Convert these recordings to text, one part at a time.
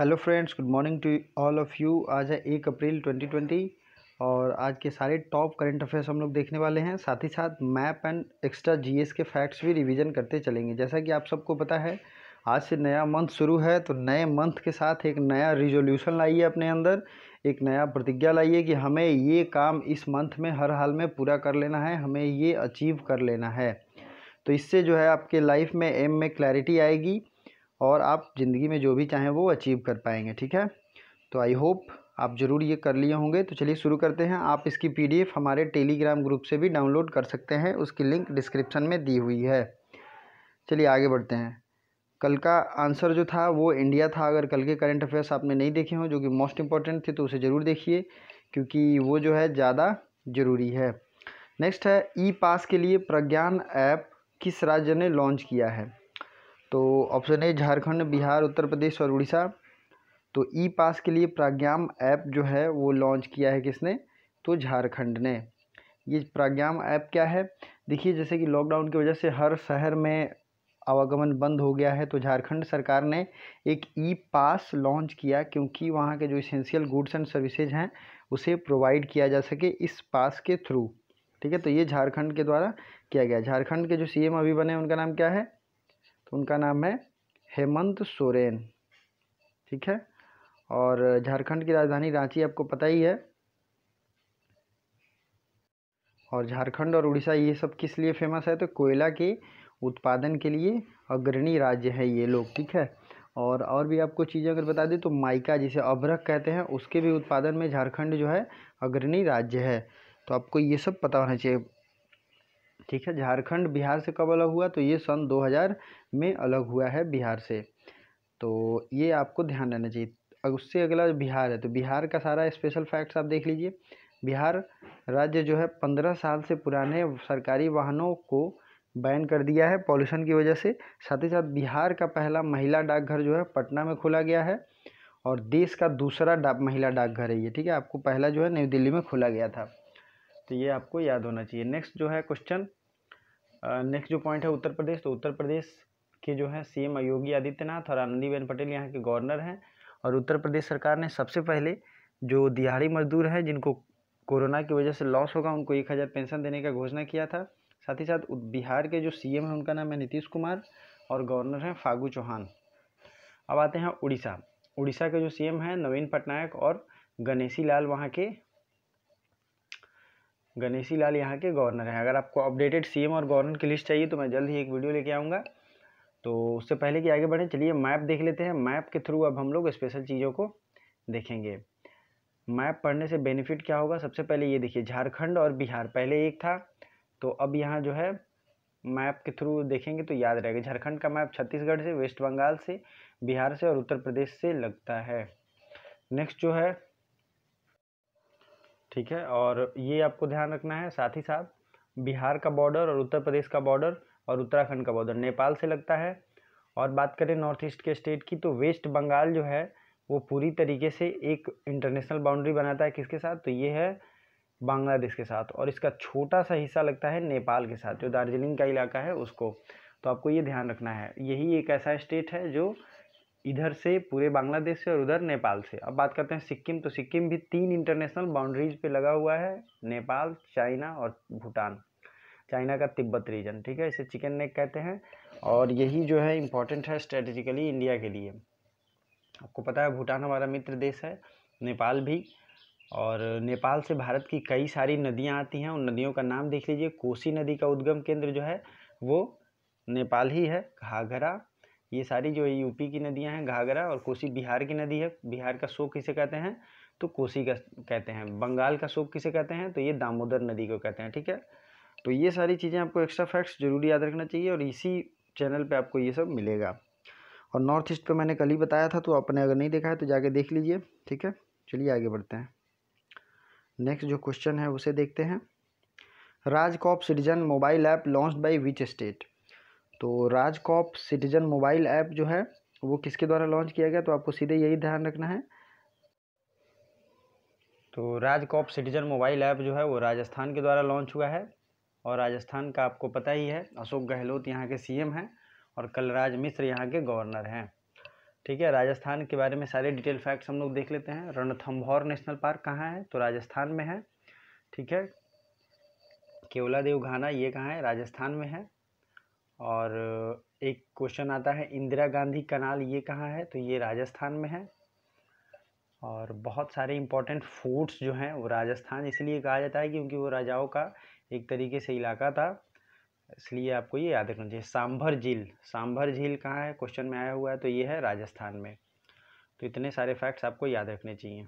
hello friends good morning to all of you आज है एक अप्रैल 2020 और आज के सारे टॉप करंट अफेयर्स हम लोग देखने वाले हैं साथ ही साथ मैप एंड एक्स्ट्रा जीएस के फैक्ट्स भी रिवीजन करते चलेंगे जैसा कि आप सबको पता है आज से नया मंथ शुरू है तो नए मंथ के साथ एक नया रिजोल्यूशन लाइए अपने अंदर एक नया प्रतिज्ञा लाइए कि हमें ये काम इस मंथ में हर हाल में पूरा कर लेना है हमें ये अचीव कर लेना है तो इससे जो है आपके लाइफ में एम में क्लैरिटी आएगी और आप ज़िंदगी में जो भी चाहें वो अचीव कर पाएंगे ठीक है तो आई होप आप ज़रूर ये कर लिए होंगे तो चलिए शुरू करते हैं आप इसकी पीडीएफ हमारे टेलीग्राम ग्रुप से भी डाउनलोड कर सकते हैं उसकी लिंक डिस्क्रिप्शन में दी हुई है चलिए आगे बढ़ते हैं कल का आंसर जो था वो इंडिया था अगर कल के करंट अफेयर्स आपने नहीं देखे हों जो कि मोस्ट इंपॉर्टेंट थे तो उसे ज़रूर देखिए क्योंकि वो जो है ज़्यादा ज़रूरी है नेक्स्ट है ई पास के लिए प्रज्ञान ऐप किस राज्य ने लॉन्च किया है तो ऑप्शन ए झारखंड बिहार उत्तर प्रदेश और उड़ीसा तो ई पास के लिए प्राग्याम ऐप जो है वो लॉन्च किया है किसने तो झारखंड ने ये प्राग्याम ऐप क्या है देखिए जैसे कि लॉकडाउन की वजह से हर शहर में आवागमन बंद हो गया है तो झारखंड सरकार ने एक ई पास लॉन्च किया क्योंकि वहाँ के जो इसेंशियल गुड्स एंड सर्विसेज हैं उसे प्रोवाइड किया जा सके इस पास के थ्रू ठीक है तो ये झारखंड के द्वारा किया गया झारखंड के जो सीएम अभी बने उनका नाम क्या है उनका नाम है हेमंत सोरेन ठीक है और झारखंड की राजधानी रांची आपको पता ही है और झारखंड और उड़ीसा ये सब किस लिए फेमस है तो कोयला के उत्पादन के लिए अग्रणी राज्य है ये लोग ठीक है और और भी आपको चीज़ें अगर बता दें तो माइका जिसे अभ्रक कहते हैं उसके भी उत्पादन में झारखंड जो है अग्रणी राज्य है तो आपको ये सब पता होना चाहिए ठीक है झारखंड बिहार से कब अलग हुआ तो ये सन 2000 में अलग हुआ है बिहार से तो ये आपको ध्यान रहना चाहिए उससे अगला बिहार है तो बिहार का सारा स्पेशल फैक्ट्स आप देख लीजिए बिहार राज्य जो है पंद्रह साल से पुराने सरकारी वाहनों को बैन कर दिया है पॉल्यूशन की वजह से साथ ही साथ बिहार का पहला महिला डाकघर जो है पटना में खोला गया है और देश का दूसरा डा महिला डाकघर है ये ठीक है आपको पहला जो है नई दिल्ली में खोला गया था तो ये आपको याद होना चाहिए नेक्स्ट जो है क्वेश्चन नेक्स्ट जो पॉइंट है उत्तर प्रदेश तो उत्तर प्रदेश के जो है सीएम योगी आदित्यनाथ और आनंदीबेन पटेल यहाँ के गवर्नर हैं और उत्तर प्रदेश सरकार ने सबसे पहले जो दिहाड़ी मजदूर हैं जिनको कोरोना की वजह से लॉस होगा उनको एक हज़ार पेंशन देने का घोषणा किया था साथ ही साथ बिहार के जो सीएम हैं उनका नाम है नीतीश कुमार और गवर्नर हैं फागू चौहान अब आते हैं उड़ीसा उड़ीसा के जो एम हैं नवीन पटनायक और गणेशी लाल वहाँ के गणेशी लाल यहाँ के गवर्नर हैं अगर आपको अपडेटेड सीएम और गवर्नर की लिस्ट चाहिए तो मैं जल्द ही एक वीडियो लेके आऊँगा तो उससे पहले कि आगे बढ़ें चलिए मैप देख लेते हैं मैप के थ्रू अब हम लोग स्पेशल चीज़ों को देखेंगे मैप पढ़ने से बेनिफिट क्या होगा सबसे पहले ये देखिए झारखंड और बिहार पहले एक था तो अब यहाँ जो है मैप के थ्रू देखेंगे तो याद रहेगा झारखंड का मैप छत्तीसगढ़ से वेस्ट बंगाल से बिहार से और उत्तर प्रदेश से लगता है नेक्स्ट जो है ठीक है और ये आपको ध्यान रखना है साथ ही साथ बिहार का बॉर्डर और उत्तर प्रदेश का बॉर्डर और उत्तराखंड का बॉर्डर नेपाल से लगता है और बात करें नॉर्थ ईस्ट के स्टेट की तो वेस्ट बंगाल जो है वो पूरी तरीके से एक इंटरनेशनल बाउंड्री बनाता है किसके साथ तो ये है बांग्लादेश के साथ और इसका छोटा सा हिस्सा लगता है नेपाल के साथ जो दार्जिलिंग का इलाका है उसको तो आपको ये ध्यान रखना है यही एक ऐसा स्टेट है जो इधर से पूरे बांग्लादेश से और उधर नेपाल से अब बात करते हैं सिक्किम तो सिक्किम भी तीन इंटरनेशनल बाउंड्रीज पे लगा हुआ है नेपाल चाइना और भूटान चाइना का तिब्बत रीजन ठीक है इसे चिकन नेक कहते हैं और यही जो है इम्पोर्टेंट है स्ट्रेटेजिकली इंडिया के लिए आपको पता है भूटान हमारा मित्र देश है नेपाल भी और नेपाल से भारत की कई सारी नदियाँ आती हैं उन नदियों का नाम देख लीजिए कोसी नदी का उद्गम केंद्र जो है वो नेपाल ही है घाघरा ये सारी जो है यूपी की नदियाँ हैं घाघरा और कोसी बिहार की नदी है बिहार का शोक किसे कहते हैं तो कोसी का कहते हैं बंगाल का शोक किसे कहते हैं तो ये दामोदर नदी को कहते हैं ठीक है तो ये सारी चीज़ें आपको एक्स्ट्रा फैक्ट्स जरूर याद रखना चाहिए और इसी चैनल पर आपको ये सब मिलेगा और नॉर्थ ईस्ट पर मैंने कल ही बताया था तो आपने अगर नहीं देखा है तो जाके देख लीजिए ठीक है चलिए आगे बढ़ते हैं नेक्स्ट जो क्वेश्चन है उसे देखते हैं Raj citizen mobile app launch by which state तो राजकॉप सिटीजन मोबाइल ऐप जो है वो किसके द्वारा लॉन्च किया गया तो आपको सीधे यही ध्यान रखना है तो राजकॉप सिटीजन मोबाइल ऐप जो है वो राजस्थान के द्वारा लॉन्च हुआ है और राजस्थान का आपको पता ही है अशोक गहलोत यहाँ के सीएम हैं और कलराज मिश्र यहाँ के गवर्नर हैं ठीक है राजस्थान के बारे में सारे डिटेल फैक्ट्स हम लोग देख लेते हैं रणथम्भौर नेशनल पार्क कहाँ है तो राजस्थान में है ठीक है देव घाना ये कहाँ है राजस्थान में है और एक क्वेश्चन आता है इंदिरा गांधी कनाल ये कहाँ है तो ये राजस्थान में है और बहुत सारे इम्पोर्टेंट फोर्ट्स जो हैं वो राजस्थान इसलिए कहा जाता है क्योंकि वो राजाओं का एक तरीके से इलाका था इसलिए आपको ये याद रखना चाहिए सांभर झील सांभर झील कहाँ है क्वेश्चन में आया हुआ है तो ये है राजस्थान में तो इतने सारे फैक्ट्स आपको याद रखने चाहिए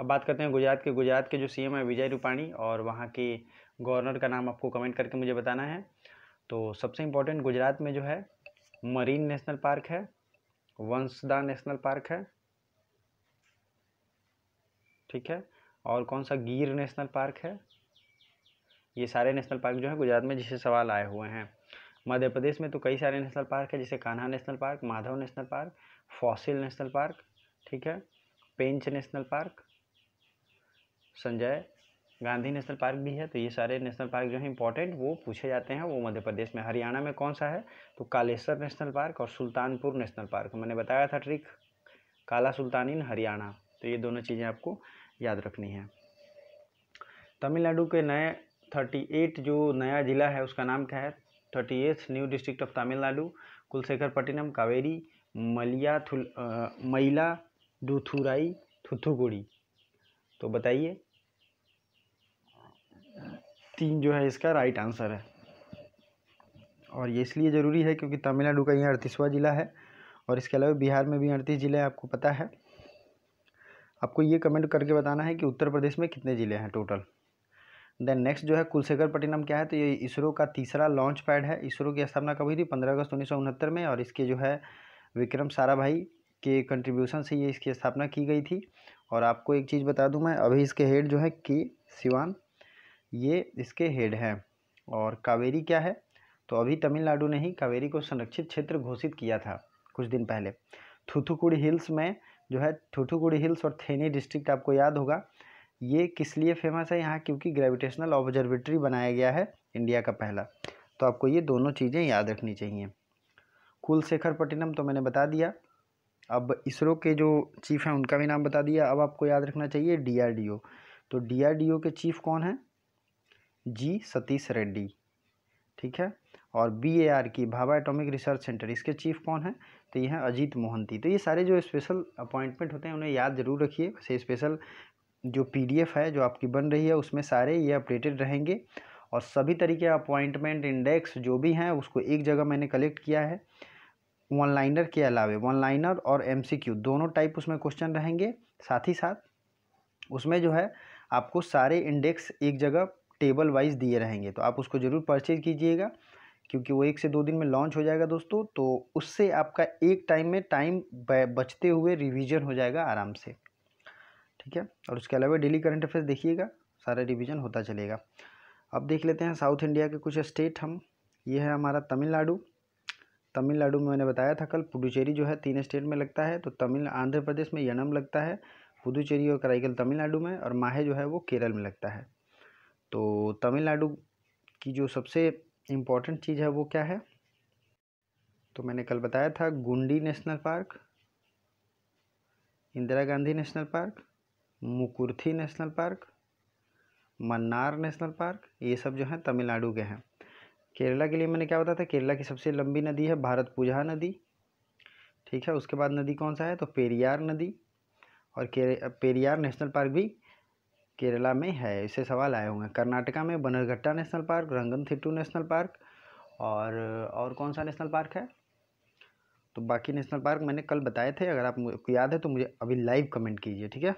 अब बात करते हैं गुजरात के गुजरात के जो सीएम है विजय रूपाणी और वहाँ के गवर्नर का नाम आपको कमेंट करके मुझे बताना है तो सबसे इम्पोर्टेंट गुजरात में जो है मरीन नेशनल पार्क है वंशदा नेशनल पार्क है ठीक है और कौन सा गिर नेशनल पार्क है ये सारे नेशनल पार्क जो है गुजरात में जिसे सवाल आए हुए हैं मध्य प्रदेश में तो कई सारे नेशनल पार्क है जैसे Kanha national park Madhav national park fossil national park ठीक है Pench national park Sanjay Gandhi national park भी है तो ये सारे नेशनल पार्क जो है इंपॉर्टेंट वो पूछे जाते हैं वो मध्य प्रदेश में हरियाणा में कौन सा है तो कालेश्वर नेशनल पार्क और सुल्तानपुर नेशनल पार्क तो मैंने बताया था ट्रिक काला सुल्तान इन हरियाणा तो ये दोनों चीज़ें आपको याद रखनी है तमिलनाडु के नए थर्टी एट जो नया ज़िला है उसका नाम क्या है thirty eighth new district of Tamil Nadu Kulasekarapattinam Kaveri मलिया थुल मैला दुथुराई थुथुगुड़ी तो बताइए तीन जो है इसका राइट आंसर है और ये इसलिए ज़रूरी है क्योंकि तमिलनाडु का यहाँ अड़तीसवा ज़िला है और इसके अलावा बिहार में भी अड़तीस ज़िले आपको पता है आपको ये कमेंट करके बताना है कि उत्तर प्रदेश में कितने ज़िले हैं टोटल देन नेक्स्ट जो है कुलशेखर पटिनम क्या है तो ये इसरो का तीसरा लॉन्च पैड है इसरो की स्थापना कब हुई थी पंद्रह अगस्त उन्नीस में और इसके जो है विक्रम साराभाई के कंट्रीब्यूशन से ये इसकी स्थापना की गई थी और आपको एक चीज़ बता दूँ मैं अभी इसके हेड जो है के सिवान ये इसके हेड हैं और कावेरी क्या है तो अभी तमिलनाडु ने ही कावेरी को संरक्षित क्षेत्र घोषित किया था कुछ दिन पहले थुथुकुड़ी हिल्स में जो है थुथुकुड़ी हिल्स और थेनी डिस्ट्रिक्ट आपको याद होगा ये किस लिए फेमस है यहाँ क्योंकि ग्रेविटेशनल ऑब्जर्वेटरी बनाया गया है इंडिया का पहला तो आपको ये दोनों चीज़ें याद रखनी चाहिए कुलशेखर पटिनम तो मैंने बता दिया अब इसरो के जो चीफ़ हैं उनका भी नाम बता दिया अब आपको याद रखना चाहिए डी तो डी के चीफ़ कौन है जी सतीश रेड्डी ठीक है और बी ए आर की भाभा एटॉमिक रिसर्च सेंटर इसके चीफ कौन है तो ये हैं अजीत मोहंती तो ये सारे जो स्पेशल अपॉइंटमेंट होते हैं उन्हें याद जरूर रखिए वैसे स्पेशल जो पीडीएफ है जो आपकी बन रही है उसमें सारे ये अपडेटेड रहेंगे और सभी तरीके अपॉइंटमेंट इंडेक्स जो भी हैं उसको एक जगह मैंने कलेक्ट किया है वन लाइनर के अलावे वन लाइनर और एम दोनों टाइप उसमें क्वेश्चन रहेंगे साथ ही साथ उसमें जो है आपको सारे इंडेक्स एक जगह टेबल वाइज दिए रहेंगे तो आप उसको ज़रूर परचेज कीजिएगा क्योंकि वो एक से दो दिन में लॉन्च हो जाएगा दोस्तों तो उससे आपका एक टाइम में टाइम बचते हुए रिवीजन हो जाएगा आराम से ठीक है और उसके अलावा डेली करंट अफेयर्स देखिएगा सारा रिवीजन होता चलेगा अब देख लेते हैं साउथ इंडिया के कुछ स्टेट हम ये है हमारा तमिलनाडु तमिलनाडु में मैंने बताया था कल पुडुचेरी जो है तीन स्टेट में लगता है तो तमिल आंध्र प्रदेश में यनम लगता है पुदुचेरी और कराईकल तमिलनाडु में और माहे जो है वो केरल में लगता है तो तमिलनाडु की जो सबसे इम्पॉर्टेंट चीज़ है वो क्या है तो मैंने कल बताया था Guindy national park Indira Gandhi national park Mukurthi national park Mannar national park ये सब जो हैं तमिलनाडु के हैं केरला के लिए मैंने क्या बताया था केरला की सबसे लंबी नदी है भारत पूजा नदी ठीक है उसके बाद नदी कौन सा है तो पेरियार नदी और पेरियार नेशनल पार्क भी केरला में है इसे सवाल आए होंगे कर्नाटका में Bannerghatta national park Ranganathittu national park और और कौन सा नेशनल पार्क है तो बाकी नेशनल पार्क मैंने कल बताए थे अगर आप आपको याद है तो मुझे अभी लाइव कमेंट कीजिए ठीक है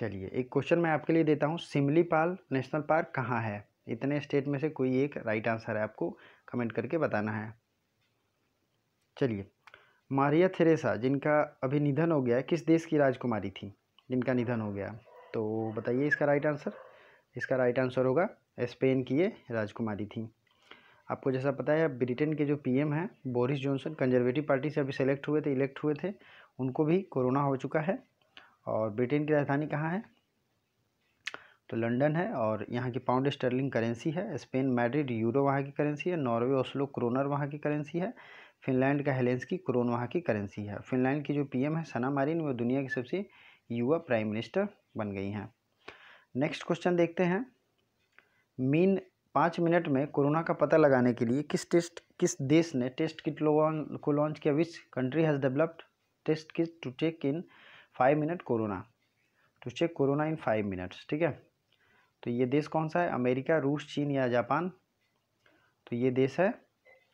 चलिए एक क्वेश्चन मैं आपके लिए देता हूँ सिमलीपाल नेशनल पार्क कहाँ है इतने स्टेट में से कोई एक राइट आंसर है आपको कमेंट करके बताना है चलिए मारिया थेरेसा जिनका अभी निधन हो गया किस देश की राजकुमारी थी जिनका निधन हो गया तो बताइए इसका राइट आंसर इसका राइट आंसर होगा स्पेन की ये राजकुमारी थी आपको जैसा पता है ब्रिटेन के जो पीएम हैं बोरिस जॉनसन कंजर्वेटिव पार्टी से अभी सेलेक्ट हुए थे इलेक्ट हुए थे उनको भी कोरोना हो चुका है और ब्रिटेन की राजधानी कहाँ है तो लंदन है और यहाँ की पाउंड स्टर्लिंग करेंसी है स्पेन मैड्रिड यूरो वहाँ की करेंसी है नॉर्वे ओस्लो क्रोनर वहाँ की करेंसी है फिनलैंड का हेलेंस की क्रोन वहाँ की करेंसी है फिनलैंड की जो पी है सना मारिन वो दुनिया की सबसे युवा प्राइम मिनिस्टर बन गई हैं नेक्स्ट क्वेश्चन देखते हैं मीन पाँच मिनट में कोरोना का पता लगाने के लिए किस टेस्ट किस देश ने टेस्ट किट को लॉन्च किया which country has developed test kit to check in five minute corona to check corona in five minutes ठीक है तो ये देश कौन सा है अमेरिका रूस चीन या जापान तो ये देश है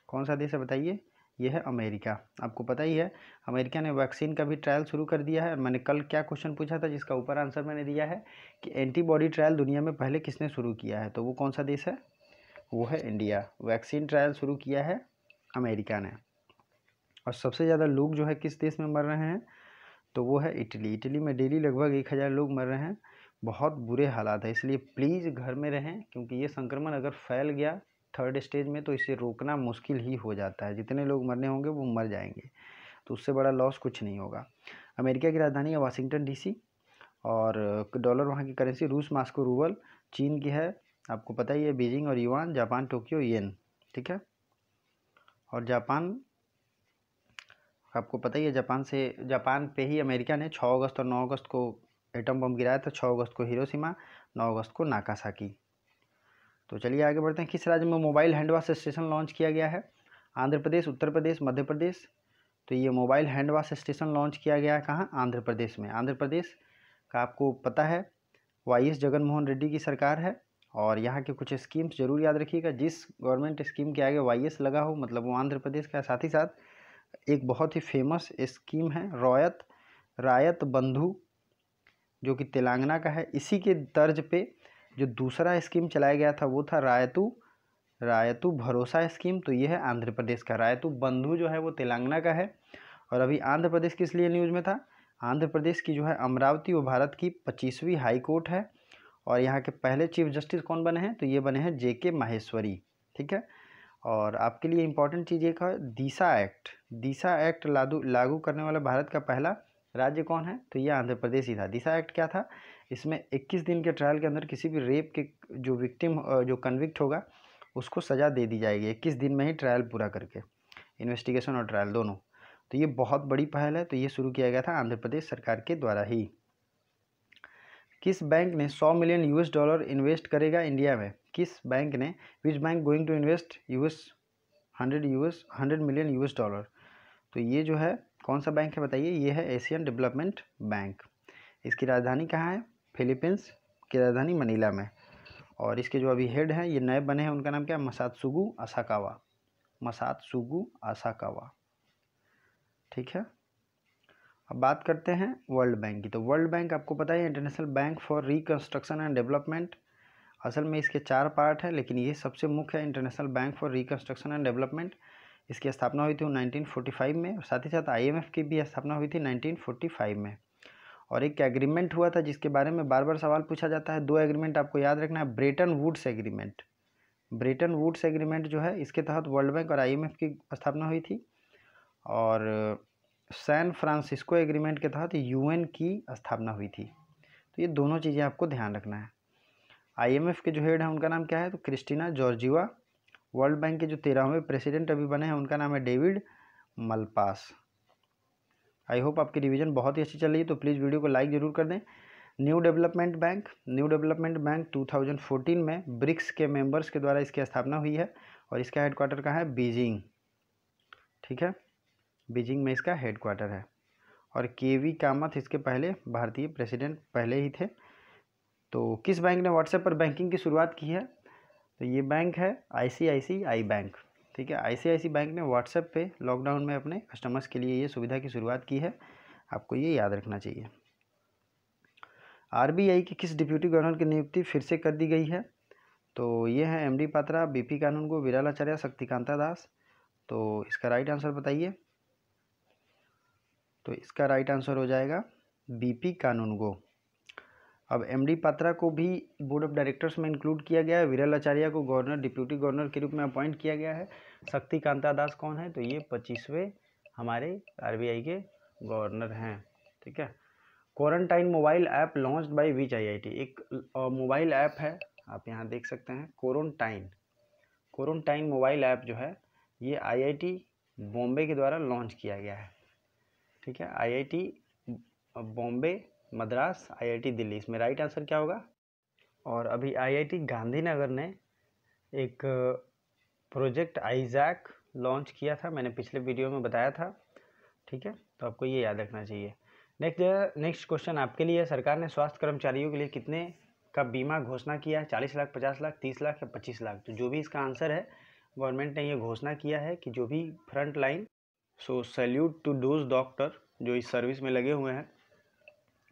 कौन सा देश है बताइए ये है अमेरिका आपको पता ही है अमेरिका ने वैक्सीन का भी ट्रायल शुरू कर दिया है और मैंने कल क्या क्वेश्चन पूछा था जिसका ऊपर आंसर मैंने दिया है कि एंटीबॉडी ट्रायल दुनिया में पहले किसने शुरू किया है तो वो कौन सा देश है वो है इंडिया वैक्सीन ट्रायल शुरू किया है अमेरिका ने और सबसे ज़्यादा लोग जो है किस देश में मर रहे हैं तो वो है इटली इटली में डेली लगभग एक हज़ार लोग मर रहे हैं बहुत बुरे हालात है इसलिए प्लीज़ घर में रहें क्योंकि ये संक्रमण अगर फैल गया थर्ड स्टेज में तो इसे रोकना मुश्किल ही हो जाता है जितने लोग मरने होंगे वो मर जाएंगे तो उससे बड़ा लॉस कुछ नहीं होगा अमेरिका की राजधानी है वाशिंगटन डीसी और डॉलर वहाँ की करेंसी रूस मास्को रूबल चीन की है आपको पता ही है बीजिंग और युवान जापान टोक्यो येन ठीक है और जापान आपको पता ही है जापान से जापान पे ही अमेरिका ने 6 अगस्त और 9 अगस्त को एटम बम गिराया था 6 अगस्त को हिरोशिमा 9 अगस्त को नाकासाकी तो चलिए आगे बढ़ते हैं किस राज्य में मोबाइल हैंडवाश स्टेशन लॉन्च किया गया है आंध्र प्रदेश उत्तर प्रदेश मध्य प्रदेश तो ये mobile hand wash station launch किया गया है कहाँ आंध्र प्रदेश में आंध्र प्रदेश का आपको पता है वाई एस जगनमोहन रेड्डी की सरकार है और यहाँ के कुछ स्कीम्स जरूर याद रखिएगा जिस गवर्नमेंट स्कीम के आगे वाई एस लगा हो मतलब वो आंध्र प्रदेश का साथ ही साथ एक बहुत ही फेमस स्कीम है रॉयत रायत बंधु जो कि तेलंगाना का है इसी के तर्ज पे जो दूसरा स्कीम चलाया गया था वो था रायतु रायतु भरोसा स्कीम तो ये है आंध्र प्रदेश का रायतु बंधु जो है वो तेलंगाना का है और अभी आंध्र प्रदेश किस लिए न्यूज़ में था आंध्र प्रदेश की जो है अमरावती वो भारत की पच्चीसवीं हाई कोर्ट है और यहाँ के पहले चीफ जस्टिस कौन बने हैं तो ये बने हैं जे के माहेश्वरी ठीक है और आपके लिए इम्पोर्टेंट चीज़ एक है दिशा एक्ट दिशा एक्ट लागू लागू करने वाला भारत का पहला राज्य कौन है तो ये आंध्र प्रदेश ही था दिशा एक्ट क्या था इसमें 21 दिन के ट्रायल के अंदर किसी भी रेप के जो विक्टिम जो कन्विक्ट होगा उसको सज़ा दे दी जाएगी इक्कीस दिन में ही ट्रायल पूरा करके इन्वेस्टिगेशन और ट्रायल दोनों तो ये बहुत बड़ी पहल है तो ये शुरू किया गया था आंध्र प्रदेश सरकार के द्वारा ही किस बैंक ने 100 मिलियन यूएस डॉलर इन्वेस्ट करेगा इंडिया में किस बैंक ने which bank going to invest US hundred US hundred million US dollar तो ये जो है कौन सा बैंक है बताइए ये है एशियन डेवलपमेंट बैंक इसकी राजधानी कहाँ है फिलीपींस की राजधानी मनीला में और इसके जो अभी हेड हैं ये नए बने हैं उनका नाम क्या है मसातसुगु असाकावा सुगु असाकावा ठीक है अब बात करते हैं वर्ल्ड बैंक की तो वर्ल्ड बैंक आपको पता है international bank for reconstruction and development असल में इसके चार पार्ट है लेकिन ये सबसे मुख्य है international bank for reconstruction and development इसकी स्थापना हुई थी 1945 में और साथ ही साथ आईएमएफ की भी स्थापना हुई थी 1945 में और एक एग्रीमेंट हुआ था जिसके बारे में बार बार सवाल पूछा जाता है दो एग्रीमेंट आपको याद रखना है Bretton Woods agreement Bretton Woods agreement जो है इसके तहत वर्ल्ड बैंक और आई की स्थापना हुई थी और सैन फ्रांसिस्को एग्रीमेंट के तहत यू की स्थापना हुई थी तो ये दोनों चीज़ें आपको ध्यान रखना है आईएमएफ के जो हेड हैं उनका नाम क्या है तो क्रिस्टीना जॉर्जिवा वर्ल्ड बैंक के जो तेरहवें प्रेसिडेंट अभी बने हैं उनका नाम है डेविड मलपास आई होप आपकी रिवीजन बहुत ही अच्छी चल रही है तो प्लीज़ वीडियो को लाइक ज़रूर कर दें new development bank new development bank 2014 में ब्रिक्स के मेंबर्स के द्वारा इसकी स्थापना हुई है और इसका हेडक्वार्टर कहाँ है बीजिंग ठीक है बीजिंग में इसका हेडक्वार्टर है और के वी कामत इसके पहले भारतीय प्रेसिडेंट पहले ही थे तो किस बैंक ने व्हाट्सएप पर बैंकिंग की शुरुआत की है तो ये बैंक है आईसीआईसीआई बैंक ठीक है आईसीआईसी बैंक ने व्हाट्सएप पे लॉकडाउन में अपने कस्टमर्स के लिए ये सुविधा की शुरुआत की है आपको ये याद रखना चाहिए आरबीआई के किस डिप्यूटी गवर्नर की नियुक्ति फिर से कर दी गई है तो ये है एमडी पात्रा बीपी कानून को विरालाचार्य शक्तिकांता दास तो इसका राइट आंसर बताइए तो इसका राइट आंसर हो जाएगा बी कानून कानूनगो अब एमडी पात्रा को भी बोर्ड ऑफ डायरेक्टर्स में इंक्लूड किया गया है विरल आचार्य को गवर्नर डिप्यूटी गवर्नर के रूप में अपॉइंट किया गया है शक्ति कांता दास कौन है तो ये पच्चीसवें हमारे आरबीआई के गवर्नर हैं ठीक है quarantine mobile app launch by which I I T एक मोबाइल ऐप है आप यहाँ देख सकते हैं क्वारंटाइन क्वारंटाइन मोबाइल ऐप जो है ये आई आई टी बॉम्बे के द्वारा लॉन्च किया गया है ठीक है I I T Bombay Madras IIT Delhi इसमें राइट आंसर क्या होगा और अभी आईआईटी गांधीनगर ने एक प्रोजेक्ट आईजैक लॉन्च किया था मैंने पिछले वीडियो में बताया था ठीक है तो आपको ये याद रखना चाहिए नेक्स्ट नेक्स्ट क्वेश्चन आपके लिए सरकार ने स्वास्थ्य कर्मचारियों के लिए कितने का बीमा घोषणा किया है चालीस लाख पचास लाख तीस लाख या पच्चीस लाख तो जो भी इसका आंसर है गवर्नमेंट ने ये घोषणा किया है कि जो भी front line so salute to those doctor जो इस सर्विस में लगे हुए हैं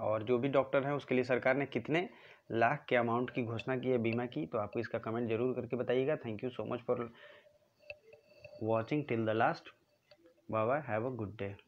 और जो भी डॉक्टर हैं उसके लिए सरकार ने कितने लाख के अमाउंट की घोषणा की है बीमा की तो आपको इसका कमेंट जरूर करके बताइएगा thank you so much for watching till the last bye bye have a good day